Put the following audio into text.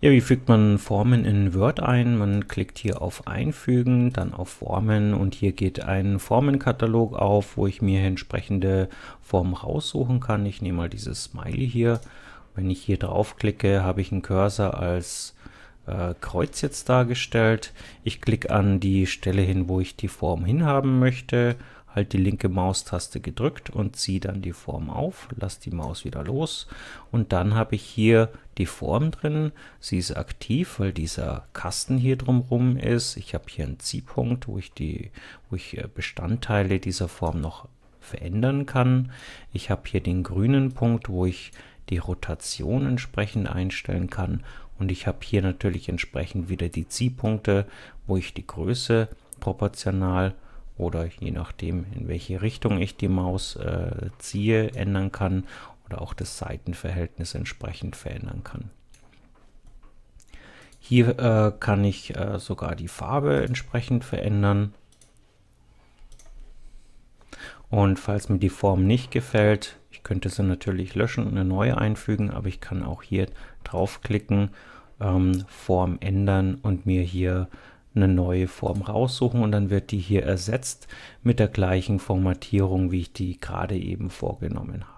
Ja, wie fügt man Formen in Word ein? Man klickt hier auf Einfügen, dann auf Formen und hier geht ein Formenkatalog auf, wo ich mir entsprechende Formen raussuchen kann. Ich nehme mal dieses Smiley hier. Wenn ich hier draufklicke, habe ich einen Cursor als äh, Kreuz jetzt dargestellt. Ich klicke an die Stelle hin, wo ich die Form hinhaben möchte, halt die linke Maustaste gedrückt und ziehe dann die Form auf, lasse die Maus wieder los und dann habe ich hier die Form drin. Sie ist aktiv, weil dieser Kasten hier drumherum ist. Ich habe hier einen Ziehpunkt, wo ich, die, wo ich äh, Bestandteile dieser Form noch verändern kann. Ich habe hier den grünen Punkt, wo ich die Rotation entsprechend einstellen kann und ich habe hier natürlich entsprechend wieder die Ziehpunkte, wo ich die Größe proportional oder je nachdem, in welche Richtung ich die Maus äh, ziehe, ändern kann oder auch das Seitenverhältnis entsprechend verändern kann. Hier äh, kann ich äh, sogar die Farbe entsprechend verändern. Und falls mir die Form nicht gefällt, ich könnte sie natürlich löschen und eine neue einfügen, aber ich kann auch hier draufklicken, ähm, Form ändern und mir hier eine neue Form raussuchen und dann wird die hier ersetzt mit der gleichen Formatierung, wie ich die gerade eben vorgenommen habe.